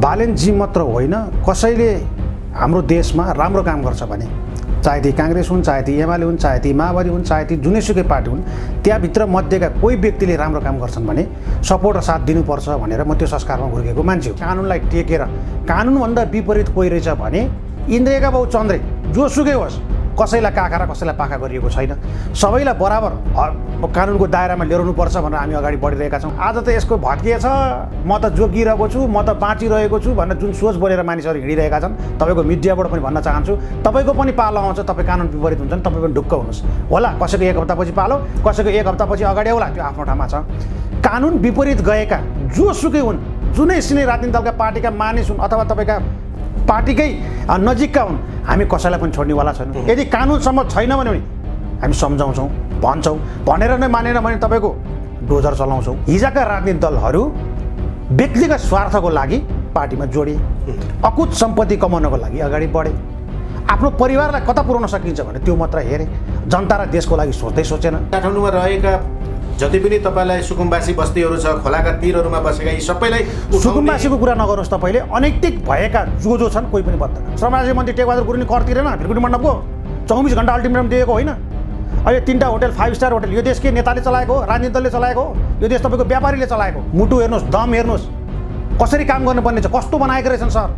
बालेनजी मात्र होइन कसैले हाम्रो देशमा राम्रो काम गर्छ भने चाहे ती काङ्ग्रेस हुन् चाहे ती एमाले हुन् चाहे ती माओवादी हुन् चाहे ती जुनैसुकै पार्टी हुन् त्यहाँभित्र मध्येका कोही व्यक्तिले राम्रो काम गर्छन् भने सपोर्ट र साथ दिनुपर्छ भनेर म त्यो संस्कारमा हुर्केको मान्छे हो कानुनलाई टेकेर कानुनभन्दा विपरीत कोही रहेछ भने इन्द्रेका बाउ चन्द्रे जोसुकै होस् कसैलाई काखा र कसैलाई पाखा गरिएको छैन सबैलाई बराबर कानुनको दायरामा ल्याउनुपर्छ भनेर हामी अगाडि बढिरहेका छौँ आज त यसको छ म त जोगिरहेको छु म त बाँचिरहेको छु भनेर जुन सोच बोलेर मानिसहरू हिँडिरहेका छन् तपाईँको मिडियाबाट पनि भन्न चाहन्छु तपाईँको पनि पालो आउँछ तपाईँ कानुन विपरीत हुन्छ नि तपाईँ पनि ढुक्क हुनुहोस् होला कसैको एक हप्तापछि पालो कसैको एक हप्तापछि अगाडि आउला त्यो आफ्नो ठाउँमा छ कानुन विपरीत गएका जोसुकै हुन् जुनै सिने राजनीतिक दलका पार्टीका मानिस हुन् अथवा तपाईँका पार्टीकै नजिकका हुन् हामी कसैलाई पनि छोड्नेवाला छैनौँ यदि कानुनसम्म छैन भने हामी सम्झाउँछौँ भन्छौँ भनेर नै मानेन भने तपाईँको डोजर चलाउँछौँ हिजाका राजनीतिक दलहरू व्यक्तिगत स्वार्थको लागि पार्टीमा जोडिए अकुत सम्पत्ति कमाउनको लागि अगाडि बढे आफ्नो परिवारलाई कता पुर्याउन सकिन्छ भने त्यो मात्र हेरे जनता र देशको लागि सोच्दै सोचेन काठमाडौँमा रहेका जति पनि तपाईँलाई सुकुम्बासी बस्तीहरू छ खोलाका तिरहरूमा बसेका यी सबैलाई सुकुम्बासीको कुरा नगर्नुहोस् तपाईँले अनैतिक भएका जो जो छन् कोही पनि बद्ध श्रमराज्य मन्त्री टेकबहादुर गुरुङले कर तिरेन भिरकुटी मण्डपको चौबिस घन्टा अल्टिमेटम दिएको होइन अहिले तिनवटा होटल फाइभ स्टार होटल यो देशकै नेताले चलाएको हो राजनीति दलले चलाएको हो यो देश तपाईँको व्यापारीले चलाएको मुटु हेर्नुहोस् दम हेर्नुहोस् कसरी काम गर्नुपर्ने छ कस्तो बनाएको रहेछन् सर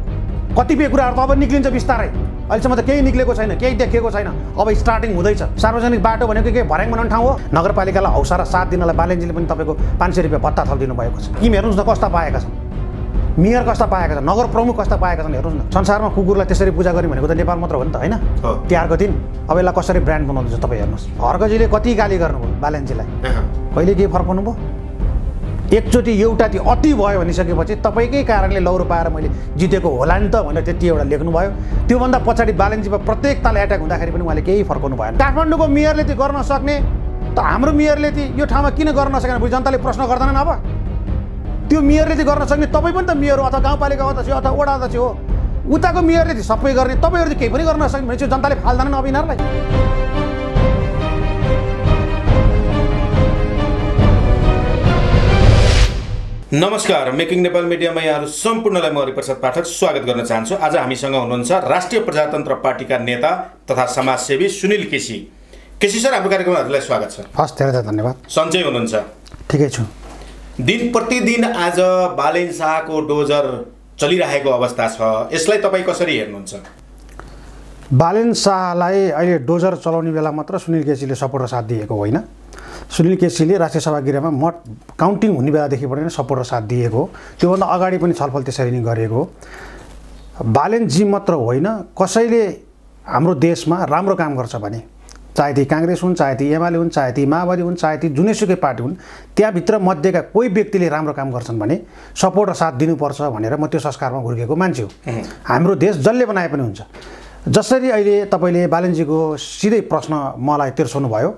कतिपय कुराहरू त अब निक्लिन्छ बिस्तारै अहिलेसम्म त केही निक्लेको छैन केही देखिएको छैन अब स्टार्टिङ हुँदैछ सार्वजनिक बाटो भनेको के भर्याङ बनाउने ठाउँ हो नगरपालिकालाई हौसा र साथ दिनलाई बालेन्जीले पनि तपाईँको पाँच सय रुपियाँ भत्ता थपिदिनु भएको छ किम हेर्नुहोस् न कस्ता पाएका छन् मेयर कस्ता पाएका छन् नगर प्रमुख कस्ता पाएका छन् हेर्नुहोस् न संसारमा कुकुरलाई त्यसरी पूजा गर्ने भनेको त नेपाल मात्र हो नि त होइन तिहारको दिन अब यसलाई कसरी ब्रान्ड बनाउँदैछ तपाईँ हेर्नुहोस् हर्कजीले कति गाली गर्नुभयो बालेन्जीलाई कहिले के फर्काउनु भयो एकचोटि एउटा त्यो अति भयो भनिसकेपछि तपाईँकै कारणले लौरो पाएर मैले जितेको होला नि त भनेर त्यति एउटा लेख्नुभयो त्योभन्दा पछाडि बालेन्जीमा प्रत्येक ताल एट्याक हुँदाखेरि पनि उहाँले केही फर्काउनु भएन काठमाडौँको मेयरले ती गर्न सक्ने त हाम्रो मेयरले ती यो ठाउँमा किन गर्न सकेन भने जनताले प्रश्न गर्दैनन् अब त्यो मेयरले ती गर्न सक्ने तपाईँ पनि त मेयर हो अथवा गाउँपालिका अध्यक्ष अथवा वडा अध्यक्ष हो उताको मेयरले त सबै गर्ने तपाईँहरू त केही पनि गर्न सक्ने भनेपछि जनताले फाल्दैनन् अब यिनीहरूलाई नमस्कार मेकिङ नेपाल मिडियामा यहाँहरू सम्पूर्णलाई म हरिप्रसाद पाठक स्वागत गर्न चाहन्छु आज हामीसँग हुनुहुन्छ राष्ट्रिय प्रजातन्त्र पार्टीका नेता तथा समाजसेवी सुनिल केसी केसी सर हाम्रो कार्यक्रममा स्वागत छ हस् धेरै धन्यवाद सन्चै हुनुहुन्छ ठिकै छु दिन प्रतिदिन आज बालेन शाहको डोजर चलिरहेको अवस्था छ यसलाई तपाईँ कसरी हेर्नुहुन्छ बालेन शाहलाई अहिले डोजर चलाउने बेला मात्र सुनिल केसीले सपोर्ट र साथ दिएको होइन सुनिल केसीले राष्ट्रिय गृहमा मत काउन्टिङ हुने बेलादेखि पनि सपोर्ट र साथ दिएको त्योभन्दा अगाडि पनि छलफल त्यसरी नै गरेको हो बालेनजी मात्र होइन कसैले हाम्रो देशमा राम्रो काम गर्छ भने चाहे ती काङ्ग्रेस हुन् चाहे ती एमाले हुन् चाहे ती माओवादी हुन् चाहे ती जुनैसुकै पार्टी हुन् त्यहाँभित्र मध्येका कोही व्यक्तिले राम्रो काम गर्छन् भने सपोर्ट र साथ दिनुपर्छ भनेर म त्यो संस्कारमा हुर्केको मान्छे हो हाम्रो देश जसले बनाए पनि हुन्छ जसरी अहिले तपाईँले बालनजीको सिधै प्रश्न मलाई तिर्साउनु भयो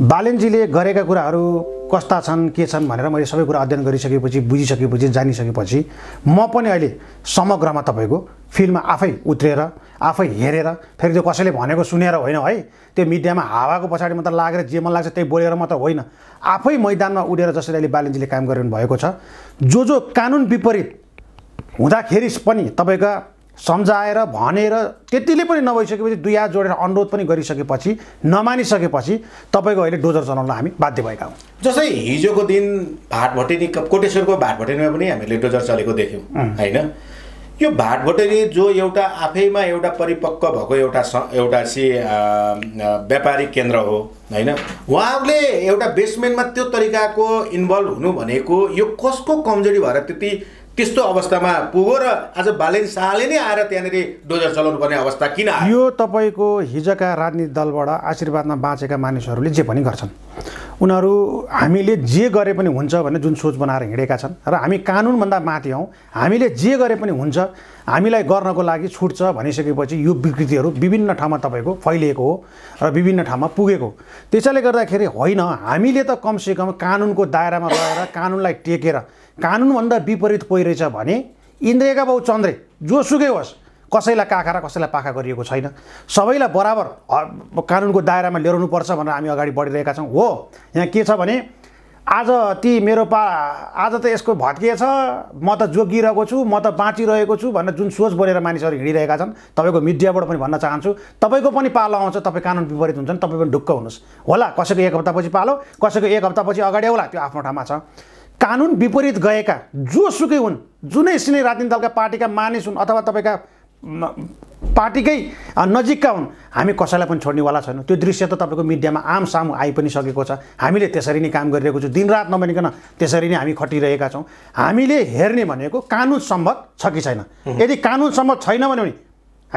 बालेनजीले गरेका कुराहरू कस्ता छन् के छन् भनेर मैले सबै कुरा अध्ययन गरिसकेपछि बुझिसकेपछि जानिसकेपछि म पनि अहिले समग्रमा तपाईँको फिल्डमा आफै उत्रेर आफै हेरेर फेरि त्यो कसैले भनेको सुनेर होइन है त्यो मिडियामा हावाको पछाडि मात्र लागेर जे मन लाग्छ त्यही बोलेर मात्र होइन आफै मैदानमा उडेर जसरी अहिले बालेनजीले काम गरिरहनु भएको छ जो जो कानुन विपरीत हुँदाखेरि पनि तपाईँका सम्झाएर भनेर त्यतिले पनि नभइसकेपछि दुई हात जोडेर अनुरोध पनि गरिसकेपछि नमानिसकेपछि तपाईँको अहिले डोजर चलाउन हामी बाध्य भएका हौँ जस्तै हिजोको दिन भाटभटेनी कोटेश्वरको भाटभटेनीमा पनि हामीले डोजर चलेको देख्यौँ होइन यो भाटभटेनी जो एउटा आफैमा एउटा परिपक्व भएको एउटा स एउटा सि व्यापारिक केन्द्र हो होइन उहाँहरूले एउटा बेसमेन्टमा त्यो तरिकाको इन्भल्भ हुनु भनेको यो कसको कमजोरी भएर त्यति त्यस्तो अवस्थामा पुगो र आज शाहले नै आएर त्यहाँनिर डोजर चलाउनु पर्ने अवस्था किन यो तपाईँको हिजोका राजनीतिक दलबाट आशीर्वादमा बाँचेका मानिसहरूले जे पनि गर्छन् उनीहरू हामीले जे गरे पनि हुन्छ भन्ने जुन सोच बनाएर हिँडेका छन् र हामी कानुनभन्दा माथि हौँ हामीले जे गरे पनि हुन्छ हामीलाई गर्नको लागि छुट्छ भनिसकेपछि यो विकृतिहरू विभिन्न ठाउँमा तपाईँको फैलिएको हो र विभिन्न ठाउँमा पुगेको त्यसैले गर्दाखेरि होइन हामीले त कमसेकम कानुनको दायरामा रहेर कानुनलाई टेकेर कानुनभन्दा विपरीत पहिरहेछ भने इन्द्रेका बाउ चन्द्रे जोसुकै होस् कसैलाई काखा र कसैलाई पाखा गरिएको छैन सबैलाई बराबर कानुनको दायरामा ल्याउनु पर्छ भनेर हामी अगाडि बढिरहेका छौँ हो यहाँ के छ भने आज ती मेरो पा आज त यसको भत्किएछ म त जोगिरहेको छु म त बाँचिरहेको छु भनेर जुन सोच बोलेर मानिसहरू हिँडिरहेका छन् तपाईँको मिडियाबाट पनि भन्न चाहन्छु तपाईँको पनि पालो आउँछ तपाईँ कानुन विपरीत हुन्छन् तपाईँ पनि ढुक्क हुनुहोस् होला कसैको एक हप्तापछि पालो कसैको एक हप्तापछि अगाडि होला त्यो आफ्नो ठाउँमा छ कानुन विपरीत गएका जोसुकै हुन् जुनै सिनै राजनीति दलका पार्टीका मानिस हुन् अथवा तपाईँका पार्टीकै नजिकका हुन् हामी कसैलाई पनि छोड्नेवाला छैनौँ त्यो दृश्य त तपाईँको मिडियामा आम सामु आइ पनि सकेको छ हामीले त्यसरी नै काम गरिरहेको छौँ दिनरात नबनिकन त्यसरी नै हामी खटिरहेका छौँ हामीले हेर्ने भनेको कानुन सम्मत छ कि छैन यदि कानुन सम्मत छैन भने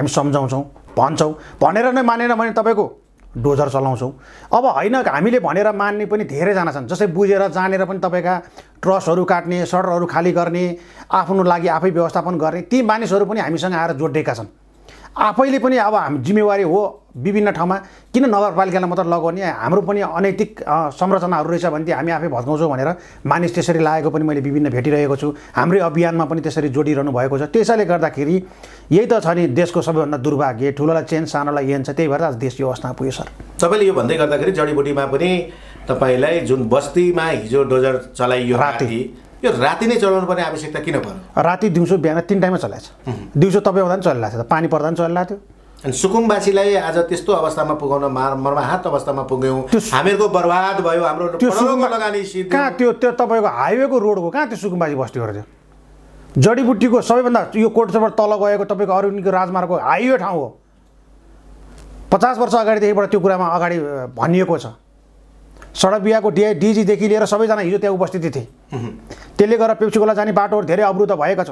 हामी सम्झाउँछौँ भन्छौँ भनेर नै मानेन भने तपाईँको डोजर चलाउँछौँ अब होइन हामीले भनेर मान्ने पनि धेरैजना छन् जस्तै बुझेर जानेर पनि तपाईँका ट्रसहरू काट्ने सडरहरू खाली गर्ने आफ्नो लागि आफै व्यवस्थापन गर्ने ती मानिसहरू पनि हामीसँग आएर जोडिएका छन् आफैले पनि अब हामी जिम्मेवारी हो विभिन्न ठाउँमा किन नगरपालिकालाई मात्र लगाउने हाम्रो पनि अनैतिक संरचनाहरू रहेछ भनेदेखि हामी आफै भत्काउँछौँ भनेर मानिस त्यसरी लागेको पनि मैले विभिन्न भेटिरहेको छु हाम्रै अभियानमा पनि त्यसरी जोडिरहनु भएको छ त्यसैले गर्दाखेरि यही त छ नि देशको सबैभन्दा दुर्भाग्य ठुलोलाई चेन सानोलाई यहाँ छ त्यही भएर आज देश यो अवस्थामा पुग्यो सर तपाईँले यो भन्दै गर्दाखेरि जडीबुटीमा पनि तपाईँलाई जुन बस्तीमा हिजो डोजर चलाइयो राति यो राति नै चलाउनु पर्ने आवश्यकता किन पर्यो राति दिउँसो बिहान तिन टाइममा चलाएछ दिउँसो तपाईँ आउँदा पनि चलिरहेको थियो पानी पर्दा पनि चलिरहेको थियो अनि सुकुम्बासीलाई आज त्यस्तो अवस्थामा पुगाउन मार मर्माहत अवस्थामा पुग्यौँ हामीहरूको बर्बाद भयो हाम्रो लगानी कहाँ त्यो त्यो तपाईँको हाइवेको रोड हो कहाँ त्यो सुकुम्बासी बस्ती गर्थ्यो जडीबुटीको सबैभन्दा यो कोटसबाट तल गएको तपाईँको अरुणको राजमार्गको हाइवे ठाउँ हो पचास वर्ष अगाडिदेखिबाट त्यो कुरामा अगाडि भनिएको छ सडक सडबियाको डिआई डिजीदेखि लिएर सबैजना हिजो त्यहाँ उपस्थित थिए त्यसले गर्दा पेप्सीकोला जाने बाटोहरू धेरै अवरुद्ध भएको छ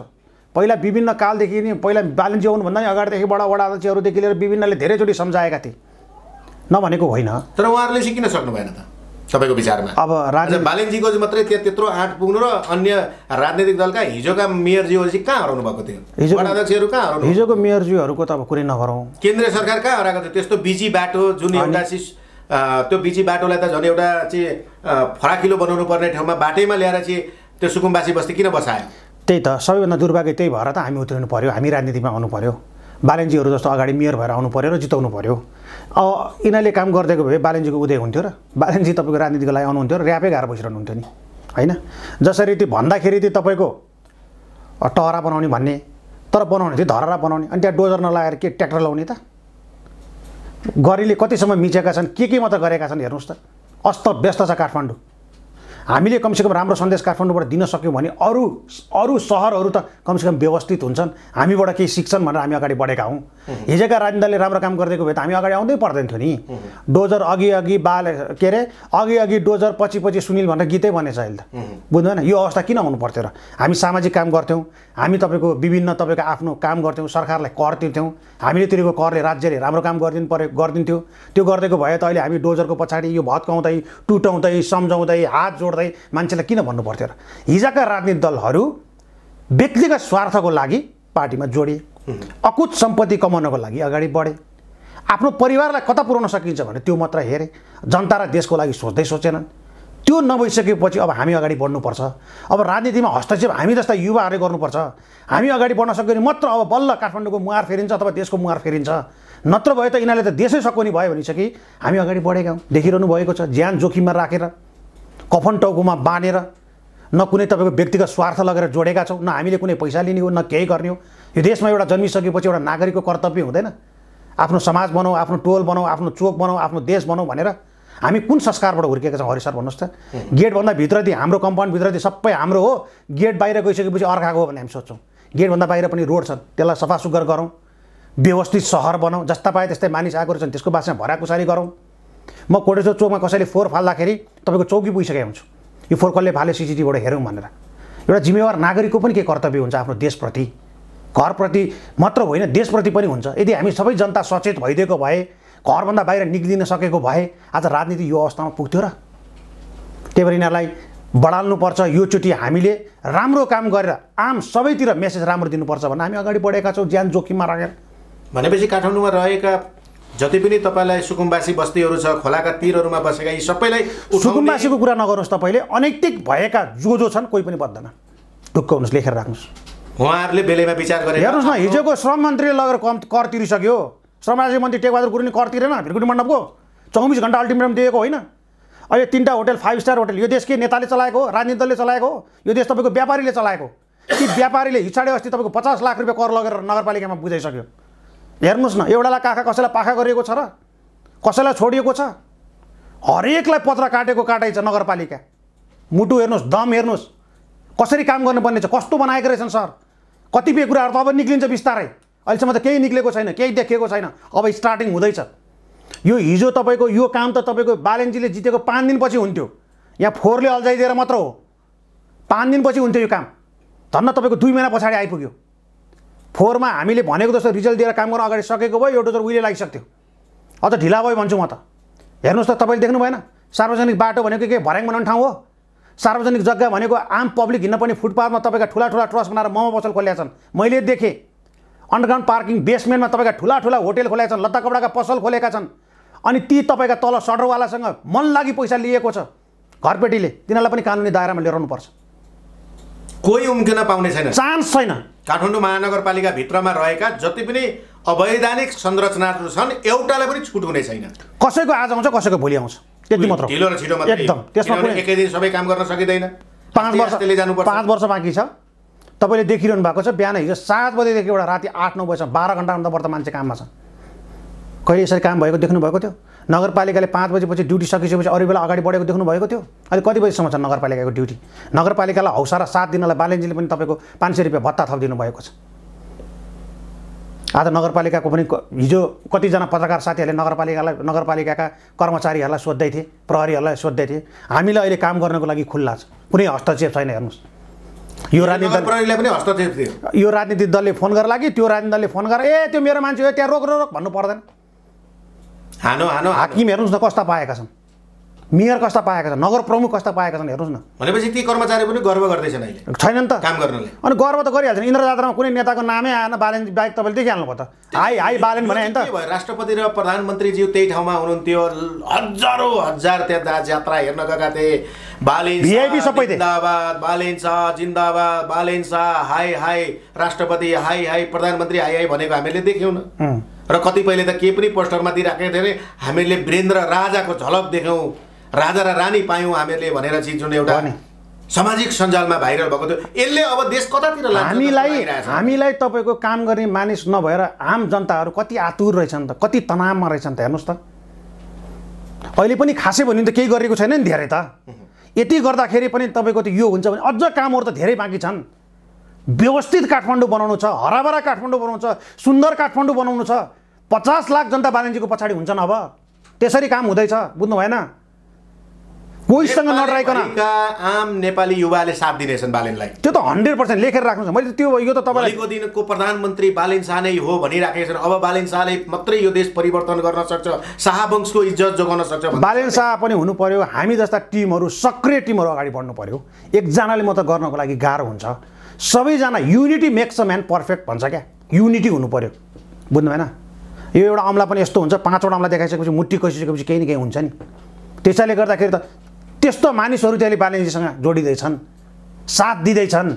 पहिला विभिन्न कालदेखि नै पहिला बालिन्जी आउनुभन्दा नै अगाडिदेखि बडा वडा अध्यक्षहरूदेखि लिएर विभिन्नले धेरैचोटि सम्झाएका थिए नभनेको होइन तर उहाँहरूले सिकिन सक्नु भएन त तपाईँको विचारमा अब राज्य बालिन्जीको मात्रै त्यहाँ त्यत्रो आँट पुग्नु र अन्य राजनैतिक दलका हिजोका मेयरजीहरू कहाँ हराउनु भएको थियो हिजो अध्यक्षहरू कहाँ हराउनु हिजोको मेयरजीहरूको त अब कुरै नगरौँ केन्द्रीय सरकार कहाँ हराएको थियो त्यस्तो बिजी बाटो जुन एउटा त्यो बिची बाटोलाई त झन् एउटा चाहिँ फराकिलो बनाउनु पर्ने ठाउँमा बाटैमा ल्याएर चाहिँ त्यो सुकुम्बासी बस्ती किन बसायो त्यही त सबैभन्दा दुर्भाग्य त्यही भएर त हामी उत्रिनु पऱ्यो हामी राजनीतिमा आउनु पऱ्यो बालेन्जीहरू जस्तो अगाडि मेयर भएर आउनु पऱ्यो र जिताउनु पऱ्यो अब यिनीहरूले काम गरिदिएको भए बालेन्जीको उदय हुन्थ्यो र बालेन्जी तपाईँको राजनीतिको लागि आउनुहुन्थ्यो र ऱ्यापै गाह्रो बसिरहनुहुन्थ्यो नि होइन जसरी त्यो भन्दाखेरि त्यो तपाईँको टहरा बनाउने भन्ने तर बनाउने थियो धरहरा बनाउने अनि त्यहाँ डोजर नलाएर के ट्र्याक्टर लाउने त कति कतिसम्म मिचेका छन् के के मात्र गरेका छन् हेर्नुहोस् त अस्त व्यस्त छ काठमाडौँ हामीले कमसेकम राम्रो सन्देश काठमाडौँबाट दिन सक्यौँ भने अरू अरू सहरहरू त कमसेकम व्यवस्थित हुन्छन् हामीबाट केही सिक्छन् भनेर हामी अगाडि बढेका हौँ हिजोका राजेन्द्रले राम्रो काम गरिदिएको भए त हामी अगाडि आउँदै पर्दैन थियो नि डोजर अघि अघि बाल के अरे अघि अघि डोजर पछि पछि सुनिल भनेर गीतै बनेछ अहिले त बुझ्नु भएन यो अवस्था किन हुनु पर्थ्यो र हामी सामाजिक काम गर्थ्यौँ हामी तपाईँको विभिन्न तपाईँको आफ्नो काम गर्थ्यौँ सरकारलाई कर तिर्थ्यौँ हामीले तिरेको करले राज्यले राम्रो काम गरिदिनु पऱ्यो गरिदिन्थ्यो त्यो गरिदिएको भए त अहिले हामी डोजरको पछाडि यो भत्काउँदै टुटाउँदै सम्झाउँदै हात जोड्दै मान्छेलाई किन भन्नु पर्थ्यो र हिजोका राजनीतिक दलहरू व्यक्तिगत स्वार्थको लागि पार्टीमा जोडिए अकुत सम्पत्ति कमाउनको लागि अगाडि बढे आफ्नो परिवारलाई कता पुर्याउन सकिन्छ भने त्यो मात्र हेरे जनता र देशको लागि सोच्दै सोचेनन् त्यो नभइसकेपछि अब हामी अगाडि बढ्नुपर्छ अब राजनीतिमा हस्तक्षेप हामी जस्ता युवाहरूले गर्नुपर्छ हामी अगाडि बढ्न सक्यो भने मात्र अब बल्ल काठमाडौँको मुहार फेरिन्छ अथवा देशको मुहार फेरिन्छ नत्र भए त यिनीहरूले त देशै सकुनी भयो भने भनेपछि हामी अगाडि बढेका हौँ देखिरहनु भएको छ ज्यान जोखिममा राखेर कफन टाउकोमा बाँधेर न कुनै तपाईँको व्यक्तिगत स्वार्थ लगेर जोडेका छौँ न हामीले कुनै पैसा लिने हो न केही गर्ने हो यो देशमा एउटा जन्मिसकेपछि एउटा नागरिकको कर्तव्य हुँदैन आफ्नो समाज बनाऊ आफ्नो टोल बनाऊ आफ्नो चोक बनाऊ आफ्नो देश बनाऊ भनेर हामी कुन संस्कारबाट हुर्केका छौँ हरि सर भन्नुहोस् त गेटभन्दा भित्र हाम्रो कम्पाउन्डभित्र सबै हाम्रो हो गेट बाहिर गइसकेपछि अर्काको हो भने हामी सोध्छौँ गेटभन्दा बाहिर पनि रोड छ त्यसलाई सफा सुग्घर गरौँ व्यवस्थित सहर बनाउँ जस्ता पाए त्यस्तै मानिस आएको रहेछन् त्यसको बासमा भराकुसारी गरौँ म कोटेश्वर चौकमा कसैले फोहोर फाल्दाखेरि तपाईँको चौकी पुगिसकेको हुन्छु यो फोहोर कसले फाले सिसिटिभीबाट हेरौँ भनेर एउटा जिम्मेवार नागरिकको पनि के कर्तव्य हुन्छ आफ्नो देशप्रति घरप्रति मात्र होइन देशप्रति पनि हुन्छ यदि हामी सबै जनता सचेत भइदिएको भए घरभन्दा बाहिर निक्लिन सकेको भए आज राजनीति यो अवस्थामा पुग्थ्यो र त्यही भएर यिनीहरूलाई बढाल्नुपर्छ योचोटि हामीले राम्रो काम गरेर आम सबैतिर मेसेज राम्रो दिनुपर्छ भनेर हामी अगाडि बढेका छौँ ज्यान जोखिममा राखेर भनेपछि काठमाडौँमा रहेका जति पनि तपाईँलाई सुकुम्बासी बस्तीहरू छ खोलाका तिरहरूमा बसेका यी सबैलाई सुकुम्बासीको कुरा नगर्नुहोस् तपाईँले अनैतिक भएका जो जो छन् कोही पनि बद्दैन ढुक्क हुनुहोस् लेखेर राख्नुहोस् उहाँहरूले बेलैमा विचार गरे हेर्नुहोस् न हिजोको श्रम मन्त्रीले लगेर कम कर तिरिसक्यो समाजसेवी मन्त्री टेकबहादुर गुरुङले कर तिरेन भिरकुटी मण्डपको चौबिस घन्टा अल्टिमेटम दिएको होइन अहिले तिनवटा होटल फाइभ स्टार होटल यो देश के नेताले चलाएको हो राजनीति दलले चलाएको हो यो देश तपाईँको व्यापारीले चलाएको ती व्यापारीले हिसाडे अस्ति तपाईँको पचास लाख रुपियाँ कर लगेर नगरपालिकामा बुझाइसक्यो हेर्नुहोस् न एउटालाई काखा कसैलाई पाखा गरिएको छ र कसैलाई छोडिएको छ हरेकलाई पत्र काटेको काटाइ छ नगरपालिका मुटु हेर्नुहोस् दम हेर्नुहोस् कसरी काम गर्नुपर्ने छ कस्तो बनाएको रहेछन् सर कतिपय कुराहरू त अब निक्लिन्छ बिस्तारै अहिलेसम्म त केही निक्लेको छैन केही देखिएको छैन अब स्टार्टिङ हुँदैछ यो हिजो तपाईँको यो काम त तपाईँको बालेन्जीले जितेको पाँच दिनपछि हुन्थ्यो यहाँ फोहोरले अल्झाइदिएर मात्र हो पाँच दिनपछि हुन्थ्यो यो काम धन्न तपाईँको दुई महिना पछाडि आइपुग्यो फोहोरमा हामीले भनेको जस्तो रिजल्ट दिएर काम गर्न अगाडि सकेको भयो एउटा उहिले लागिसक्थ्यो अझ ढिला भयो भन्छु म त हेर्नुहोस् त तपाईँले देख्नु भएन सार्वजनिक बाटो भनेको के भर्याङ बनाउने ठाउँ हो सार्वजनिक जग्गा भनेको आम पब्लिक हिँड्न पनि फुटपाथमा तपाईँका ठुला ठुला ट्रस्ट बनाएर मोमो पसल खोल्या छन् मैले देखेँ अन्डरग्राउन्ड पार्किङ बेसमेन्टमा तपाईँका ठुला ठुला होटेल खोलेका छन् लत्ता कपडाका पसल खोलेका छन् अनि ती तपाईँका तल सडरवालासँग मन लागि पैसा लिएको छ घरपेटीले तिनीहरूलाई पनि कानुनी दायरामा लिएर आउनुपर्छ कोही उम्किन पाउने छैन चान्स छैन काठमाडौँ महानगरपालिकाभित्रमा रहेका जति पनि अवैधानिक संरचनाहरू छन् एउटालाई पनि छुट हुने छैन कसैको आज आउँछ कसैको भोलि आउँछ त्यति मात्र ढिलो र छिटो एकदम त्यसमा सबै काम गर्न सकिँदैन पाँच वर्ष पाँच वर्ष बाँकी छ तपाईँले देखिरहनु भएको छ बिहान हिजो सात बजीदेखि एउटा राति आठ नौ बजीसम्म बाह्र अन्त बढ्दा मान्छे काममा छ कहिले यसरी काम भएको देख्नुभएको थियो नगरपालिकाले पाँच बजेपछि ड्युटी सकिसकेपछि अरू बेला अगाडि बढेको देख्नुभएको थियो अहिले कति बजीसम्म छ नगरपालिकाको ड्युटी नगरपालिकालाई हौसारा सात दिनलाई बालेन्जीले पनि तपाईँको पाँच सय रुपियाँ भत्ता थपिदिनु भएको छ आज नगरपालिकाको पनि हिजो कतिजना पत्रकार साथीहरूले नगरपालिकालाई नगरपालिकाका कर्मचारीहरूलाई सोद्धै थिए प्रहरीहरूलाई सोद्धै थिए हामीलाई अहिले काम गर्नको लागि खुल्ला छ कुनै हस्तक्षेप छैन हेर्नुहोस् यो राजनीतिक दलले पनि हस्तक्षेप थियो यो राजनीतिक दलले फोन गरेर लागि त्यो राजनीति दलले फोन गरेर ए त्यो मेरो मान्छे हो त्यहाँ रोक रोक भन्नु पर्दैन हानो हानो हाकिम हेर्नुहोस् न कस्ता पाएका छन् मेयर कस्ता पाएका छन् नगर प्रमुख कस्ता पाएका छन् हेर्नुहोस् न भनेपछि ती कर्मचारी पनि गर्व गर्दैछन् अहिले छैनन् त काम गर्नले अनि गर्व त गरिहाल्छन् इन्द्र जात्रामा कुनै नेताको नामै आएन बालेन बाहेक तपाईँले देखिहाल्नु भयो त हाई हाई बालेन भने होइन त राष्ट्रपति र प्रधानमन्त्रीज्यू त्यही ठाउँमा हुनुहुन्थ्यो हजारौँ हजार त्यहाँ यात्रा हेर्न गएका थिए बालेन भिआइपी सबै जिन्दाबाद बालेन शाह जिन्दाबाद बालेन शाह हाई हाई राष्ट्रपति हाई हाई प्रधानमन्त्री हाई हाई भनेको हामीले देख्यौँ न र कतिपयले त केही पनि पोस्टरमा दिइराखेको थियो अरे हामीले वीरेन्द्र राजाको झलक देख्यौँ राजा र रानी पायौँ हामीहरूले भनेर चाहिँ जुन एउटा सामाजिक सञ्जालमा भाइरल भएको थियो यसले अब देश कतातिर हामीलाई हामीलाई तपाईँको काम गर्ने मानिस नभएर आम जनताहरू कति आतुर रहेछन् त कति तनावमा रहेछन् त हेर्नुहोस् त अहिले पनि खासै भन्यो त केही गरेको छैन नि धेरै त यति गर्दाखेरि पनि तपाईँको त यो हुन्छ भने अझ कामहरू त धेरै बाँकी छन् व्यवस्थित काठमाडौँ बनाउनु छ हराभरा काठमाडौँ बनाउनु छ सुन्दर काठमाडौँ बनाउनु छ पचास लाख जनता बालनजीको पछाडि हुन्छन् अब त्यसरी काम हुँदैछ बुझ्नु भएन कोहीसँग नडराइकन आम नेपाली युवाले साथ दिनेछन् बालेनलाई त्यो त हन्ड्रेड पर्सेन्ट लेखेर राख्नु मैले त्यो यो त तपाईँको दिनको प्रधानमन्त्री बालेन शाह नै हो भनिराखेको छ अब बालेन शाहले मात्रै यो देश परिवर्तन गर्न सक्छ शाहवंशको इज्जत जोगाउन सक्छ बालेन शाह पनि हुनु पर्यो हामी जस्ता टिमहरू सक्रिय टिमहरू अगाडि बढ्नु पर्यो एकजनाले मात्र गर्नको लागि गाह्रो हुन्छ सबैजना unity makes a man perfect भन्छ क्या युनिटी हुनु पर्यो बुझ्नु भएन यो एउटा अम्ला पनि यस्तो हुन्छ पाँचवटा अम्ला देखाइसकेपछि मुट्टी कसिसकेपछि केही न केही हुन्छ नि त्यसैले गर्दाखेरि त त्यस्तो मानिसहरू त्यसले बालेन्जीसँग जोडिँदैछन् साथ दिँदैछन्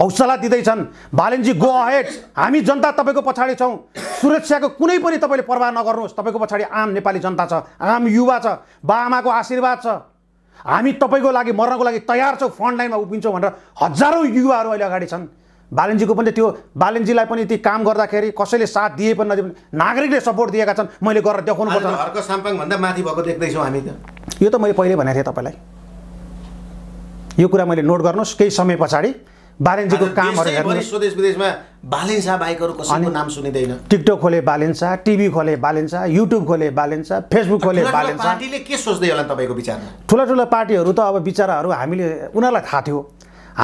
हौसला दिँदैछन् बालेन्जी गो अहेड हामी जनता तपाईँको पछाडि छौँ सुरक्षाको कुनै पनि तपाईँले प्रवाह नगर्नुहोस् तपाईँको पछाडि आम नेपाली जनता छ आम युवा छ बाआमाको आशीर्वाद छ हामी तपाईँको लागि मर्नको लागि तयार छौँ फ्रन्ट लाइनमा उभिन्छौँ भनेर हजारौँ युवाहरू अहिले अगाडि छन् बालेन्जीको पनि त्यो बालेन्जीलाई पनि ती काम गर्दाखेरि कसैले साथ दिए पनि नदिए पनि नागरिकले सपोर्ट दिएका छन् मैले गरेर देखाउनु पर्छ अर्को साम्पाङभन्दा माथि भएको देख्दैछौँ हामी त यो त मैले पहिले भनेको थिएँ तपाईँलाई यो कुरा मैले नोट गर्नुहोस् केही समय पछाडि बालेन्जीको कामहरू स्वदेश विदेशमा बालेन्सा कसैको नाम सुनिँदैन टिकटक खोले बालेन्सा टिभी खोले बालेन्सा युट्युब खोले बालेन्सा फेसबुक खोले बालेन्सा पार्टीले के सोच्दै होला तपाईँको विचारमा ठुला ठुला पार्टीहरू त अब विचाराहरू हामीले उनीहरूलाई थाहा थियो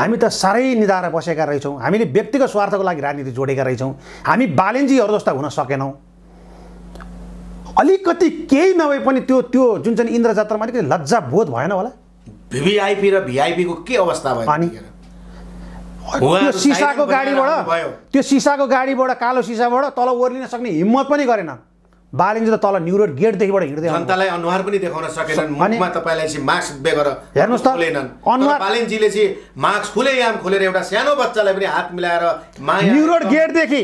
हामी त साह्रै निधाएर बसेका रहेछौँ हामीले व्यक्तिगत स्वार्थको लागि राजनीति जोडेका रहेछौँ हामी बालेन्जीहरू जस्ता हुन सकेनौँ अलिकति केही नभए पनि त्यो त्यो जुन चाहिँ इन्द्र जात्रामा अलिकति लज्जा बोध भएन होला भिभिआइपी र भिआइपीको के अवस्था भयो अनि त्यो सिसाको गाडीबाट त्यो सिसाको गाडीबाट कालो सिसाबाट तल ओर्लिन सक्ने हिम्मत पनि गरेन बालिन्छ त तल न्यु रोड गेटदेखिबाट हिँड्दै जनतालाई अनुहार पनि देखाउन सकेनन् मुखमा तपाईँलाई चाहिँ मास्क बेगर हेर्नुहोस् त अनुहार बालिनजीले चाहिँ मास्क खुले याम खोलेर एउटा सानो बच्चालाई पनि हात मिलाएर न्यु रोड गेटदेखि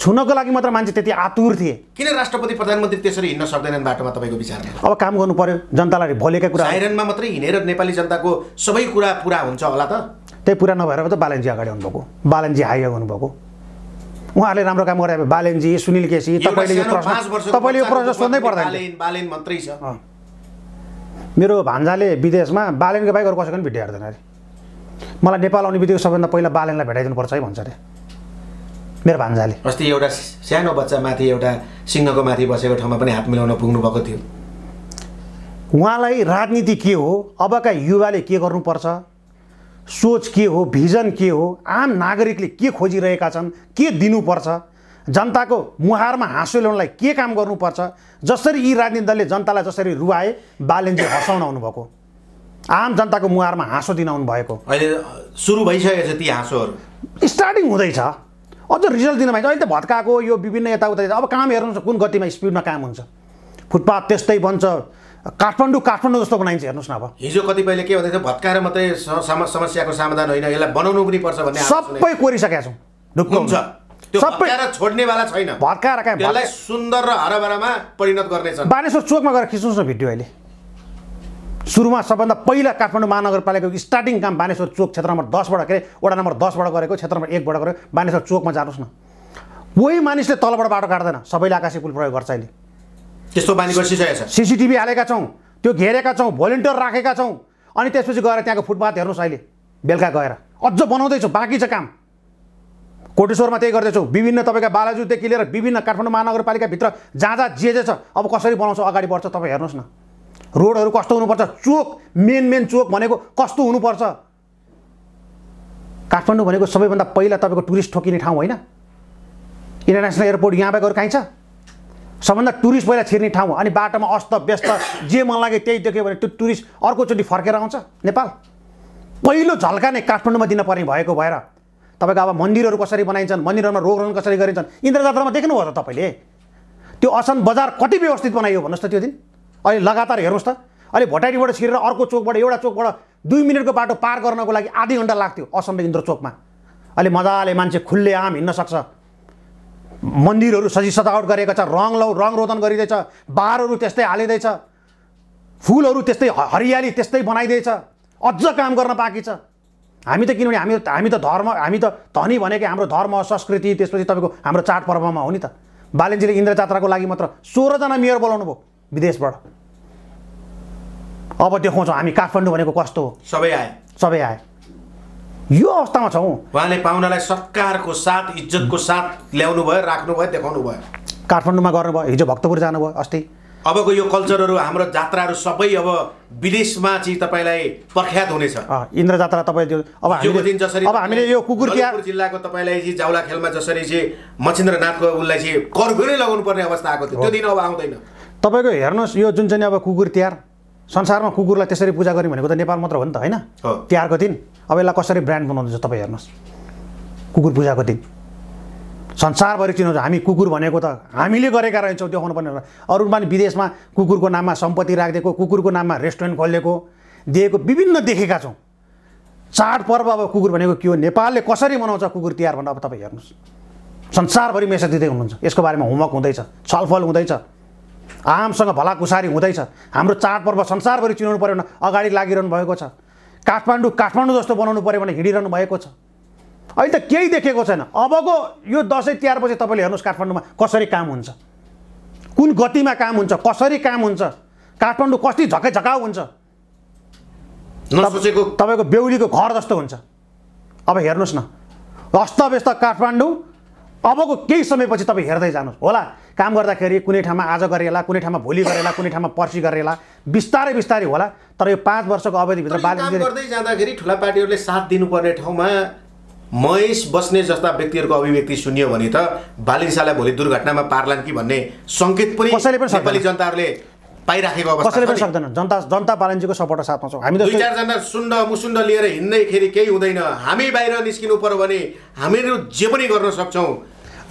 छुनको लागि मात्र मान्छे त्यति आतुर थिए किन राष्ट्रपति प्रधानमन्त्री त्यसरी हिँड्न सक्दैनन् बाटोमा तपाईँको विचार अब काम गर्नु पर्यो जनतालाई भोलिका कुरा आइरनमा मात्रै हिँडेर नेपाली जनताको सबै कुरा पुरा हुन्छ होला त त्यही पुरा नभएर त बालनजी अगाडि आउनुभएको बालनजी हाई हुनुभएको उहाँहरूले राम्रो काम गरे बालनजी सुनिल केसी तपाईँले यो प्रश्न तपाईँले यो प्रश्न सोध्नै पर्दैन बालेन मन्त्री छ मेरो भान्जाले विदेशमा बालनको बाहेक अरू कसैको पनि भिडियो हेर्दैन अरे मलाई नेपाल आउने बित्तिकै सबैभन्दा पहिला बालेनलाई भेटाइदिनुपर्छ है भन्छ अरे मेरो भान्जाले अस्ति एउटा सानो बच्चा माथि एउटा सिंहको माथि बसेको ठाउँमा पनि हात मिलाउन पुग्नु भएको थियो उहाँलाई राजनीति के हो अबका युवाले के गर्नुपर्छ सोच के हो भिजन के हो आम नागरिकले के खोजिरहेका छन् के दिनुपर्छ जनताको मुहारमा हाँसो ल्याउनलाई के काम गर्नुपर्छ जसरी यी राजनीति दलले जनतालाई जसरी रुवाए बालेनजी हँसाउन आउनुभएको आम जनताको मुहारमा हाँसो दिन आउनुभएको अहिले सुरु भइसकेको छ ती हाँसोहरू स्टार्टिङ हुँदैछ अझ रिजल्ट दिन अहिले त भत्काएको यो विभिन्न यताउता अब काम हेर्नुहोस् कुन गतिमा स्पिडमा काम हुन्छ फुटपाथ त्यस्तै बन्छ काठमाडौँ काठमाडौँ जस्तो बनाइन्छ हेर्नुहोस् न अब हिजो कतिपयले के भन्दै भत्काएर मात्रै समस्याको समाधान होइन यसलाई बनाउनु पनि पर्छ भन्ने सबै कोरिसकेका छौँ ढुक्नुहुन्छ सबै छोड्नेवाला छैन भत्काएर सुन्दर र हराभरामा परिणत गर्नेछ बानेश्वर चोकमा गएर खिच्नुहोस् न भिडियो अहिले सुरुमा सबभन्दा पहिला काठमाडौँ महानगरपालिकाको स्टार्टिङ काम बानेश्वर चोक क्षेत्र नम्बर दसबाट के अरे वडा नम्बर दसबाट गरेको क्षेत्र नम्बर एकबाट गरेको बानेश्वर चोकमा जानुहोस् न कोही मानिसले तलबाट बाटो काट्दैन सबैले आकाशी पुल प्रयोग गर्छ अहिले त्यस्तो बानी गरिसकेको छ सिसिटिभी हालेका छौँ त्यो घेरेका छौँ भोलिन्टियर राखेका छौँ अनि त्यसपछि गएर त्यहाँको फुटपाथ हेर्नुहोस् अहिले बेलुका गएर अझ बनाउँदैछौँ बाँकी छ काम कोटेश्वरमा त्यही गर्दैछौँ विभिन्न तपाईँका बालाजुदेखि लिएर विभिन्न काठमाडौँ महानगरपालिकाभित्र जहाँ जहाँ जे जे छ अब कसरी बनाउँछ अगाडि बढ्छ तपाईँ हेर्नुहोस् न रोडहरू कस्तो हुनुपर्छ चोक मेन मेन चोक भनेको कस्तो हुनुपर्छ काठमाडौँ भनेको सबैभन्दा पहिला तपाईँको टुरिस्ट ठोकिने ठाउँ होइन इन्टरनेसनल एयरपोर्ट यहाँबाट अरू कहीँ छ सबभन्दा टुरिस्ट पहिला छिर्ने ठाउँ अनि बाटोमा अस्त व्यस्त जे मन लाग्यो त्यही देख्यो भने त्यो टुरिस्ट अर्कोचोटि फर्केर आउँछ नेपाल पहिलो झल्का नै काठमाडौँमा दिनपर्ने भएको भएर तपाईँको अब मन्दिरहरू कसरी बनाइन्छन् मन्दिरहरूमा रोगरन कसरी गरिन्छन् इन्द्रजात्रामा देख्नुभयो त तपाईँले त्यो असन बजार कति व्यवस्थित बनाइयो भन्नुहोस् त त्यो दिन अहिले लगातार हेर्नुहोस् त अहिले भोटारीबाट छिरेर अर्को चोकबाट एउटा चोकबाट दुई मिनटको बाटो पार गर्नको लागि आधी घन्टा लाग्थ्यो असन्त इन्द्र चोकमा अहिले मजाले मान्छे खुल्ले आम हिँड्न सक्छ मन्दिरहरू सजी सजावट गरेको छ रङ लौ रङ रोदन गरिँदैछ बारहरू त्यस्तै हालिँदैछ फुलहरू त्यस्तै हरियाली त्यस्तै बनाइदिएछ अझ काम गर्न बाँकी छ हामी त किनभने हामी हामी त धर्म हामी त धनी भनेकै हाम्रो धर्म संस्कृति त्यसपछि तपाईँको हाम्रो चाडपर्वमा हो नि त बालेन्जीले इन्द्र जात्राको लागि मात्र सोह्रजना मेयर बोलाउनु भयो विदेशबाट अब देखाउँछौँ हामी काठमाडौँ भनेको कस्तो हो सबै आए सबै आए यो अवस्थामा छौँ उहाँले पाहुनालाई सत्कारको साथ इज्जतको साथ ल्याउनु भयो राख्नु भयो देखाउनु भयो काठमाडौँमा गर्नुभयो हिजो भक्तपुर जानुभयो अस्ति अबको यो कल्चरहरू हाम्रो जात्राहरू सबै अब विदेशमा चाहिँ तपाईँलाई प्रख्यात हुनेछ इन्द्र जात्रा तपाईँ अब दिन जसरी अब हामीले यो कुकुर जिल्लाको तपाईँलाई चाहिँ जाउला खेलमा जसरी चाहिँ मचिन्द्रनाथको उसलाई चाहिँ कर्फ्यू लगाउनु पर्ने अवस्था आएको थियो त्यो दिन अब आउँदैन तपाईँको हेर्नुहोस् यो जुन चाहिँ अब कुकुर तिहार संसारमा कुकुरलाई त्यसरी पूजा गर्ने भनेको त नेपाल मात्र हो नि त होइन तिहारको दिन अब यसलाई कसरी ब्रान्ड बनाउँदैछ तपाईँ हेर्नुहोस् कुकुर पूजाको दिन संसारभरि चिनाउँछ हामी कुकुर भनेको त हामीले गरेका रहेछौँ देखाउनु पर्ने अरू पनि विदेशमा कुकुरको नाममा सम्पत्ति राखिदिएको कुकुरको नाममा रेस्टुरेन्ट खोलिएको दिएको विभिन्न देखेका छौँ चाडपर्व अब कुकुर भनेको के हो नेपालले कसरी मनाउँछ कुकुर तिहार भनेर अब तपाईँ हेर्नुहोस् संसारभरि मेसेज दिँदै हुनुहुन्छ यसको बारेमा होमवर्क हुँदैछ छलफल हुँदैछ आमसँग भलाकुसारी हुँदैछ हाम्रो चाडपर्व संसारभरि चिनाउनु पऱ्यो भने अगाडि लागिरहनु भएको छ काठमाडौँ काठमाडौँ जस्तो बनाउनु पऱ्यो भने हिँडिरहनु भएको छ अहिले त केही देखेको छैन अबको यो दसैँ तिहारपछि तपाईँले हेर्नुहोस् काठमाडौँमा कसरी काम हुन्छ कुन गतिमा काम हुन्छ कसरी काम हुन्छ काठमाडौँ कति झकै झकाउ हुन्छ तपाईँको बेहुलीको घर जस्तो हुन्छ अब हेर्नुहोस् न अस्त व्यस्त काठमाडौँ अबको केही समयपछि तपाईँ हेर्दै जानुहोस् होला काम गर्दाखेरि कुनै ठाउँमा आज गरेला कुनै ठाउँमा भोलि गरेला कुनै ठाउँमा पर्सि गरेला बिस्तारै बिस्तारै होला तर यो पाँच वर्षको अवधिभित्र गर्दै जाँदाखेरि ठुला पार्टीहरूले साथ दिनुपर्ने ठाउँमा महेश बस्ने जस्ता व्यक्तिहरूको अभिव्यक्ति सुनियो भने त बालिन्सालाई भोलि दुर्घटनामा पार्लान् कि भन्ने सङ्केत पनि कसैले पनि नेपाली जनताहरूले पाइराखेको अवस्था कसैले पनि सक्दैन जनता जनता बालनजीको सपोर्ट साथमा छौँ हामी दुई चारजना सुन्ड मुसुन्ड लिएर हिँड्दैखेरि केही हुँदैन हामी बाहिर निस्किनु पर्यो भने हामीहरू जे पनि गर्न सक्छौँ